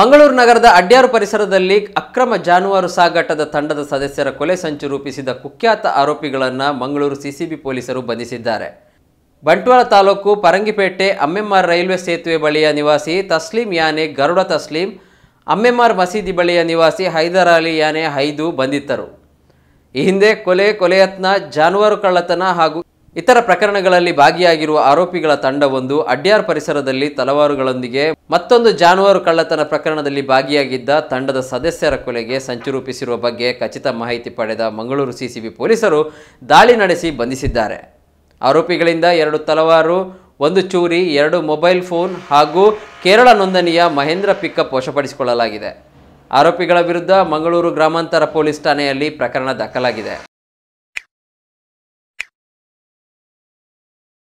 ಮಂಗಳೂರು ನಗರದ ಅಡ್ಡ್ಯಾರು ಪರಿಸರದಲ್ಲಿ ಅಕ್ರಮ ಜಾನುವಾರು ಸಾಗಾಟದ ತಂಡದ ಸದಸ್ಯರ ಕೊಲೆ ಸಂಚು ರೂಪಿಸಿದ ಕುಖ್ಯಾತ ಆರೋಪಿಗಳನ್ನು ಮಂಗಳೂರು ಸಿಸಿಬಿ ಪೊಲೀಸರು ಬಂಧಿಸಿದ್ದಾರೆ ಬಂಟ್ವಾಳ ತಾಲೂಕು ಪರಂಗಿಪೇಟೆ ಅಮ್ಮೆಮ್ಮಾರ್ ರೈಲ್ವೆ ಸೇತುವೆ ಬಳಿಯ ನಿವಾಸಿ ತಸ್ಲೀಂ ಯಾನೆ ಗರುಡ ತಸ್ಲೀಂ ಅಮ್ಮೆಮ್ಮಾರ್ ಮಸೀದಿ ಬಳಿಯ ನಿವಾಸಿ ಹೈದರ್ ಅಲಿ ಯಾನೆ ಹೈದು ಬಂಧಿತರು ಈ ಹಿಂದೆ ಕೊಲೆ ಕೊಲೆಯತ್ನ ಜಾನುವಾರು ಕಳ್ಳತನ ಹಾಗೂ ಇತರ ಪ್ರಕರಣಗಳಲ್ಲಿ ಭಾಗಿಯಾಗಿರುವ ಆರೋಪಿಗಳ ತಂಡವೊಂದು ಅಡ್ಯಾರ್ ಪರಿಸರದಲ್ಲಿ ತಲವಾರುಗಳೊಂದಿಗೆ ಮತ್ತೊಂದು ಜಾನುವಾರು ಕಳ್ಳತನ ಪ್ರಕರಣದಲ್ಲಿ ಭಾಗಿಯಾಗಿದ್ದ ತಂಡದ ಸದಸ್ಯರ ಕೊಲೆಗೆ ಸಂಚು ರೂಪಿಸಿರುವ ಬಗ್ಗೆ ಖಚಿತ ಮಾಹಿತಿ ಪಡೆದ ಮಂಗಳೂರು ಸಿಸಿಬಿ ಪೊಲೀಸರು ದಾಳಿ ನಡೆಸಿ ಬಂಧಿಸಿದ್ದಾರೆ ಆರೋಪಿಗಳಿಂದ ಎರಡು ತಲವಾರು ಒಂದು ಚೂರಿ ಎರಡು ಮೊಬೈಲ್ ಫೋನ್ ಹಾಗೂ ಕೇರಳ ನೋಂದಣಿಯ ಮಹೇಂದ್ರ ಪಿಕಪ್ ವಶಪಡಿಸಿಕೊಳ್ಳಲಾಗಿದೆ ಆರೋಪಿಗಳ ವಿರುದ್ಧ ಮಂಗಳೂರು ಗ್ರಾಮಾಂತರ ಪೊಲೀಸ್ ಠಾಣೆಯಲ್ಲಿ ಪ್ರಕರಣ ದಾಖಲಾಗಿದೆ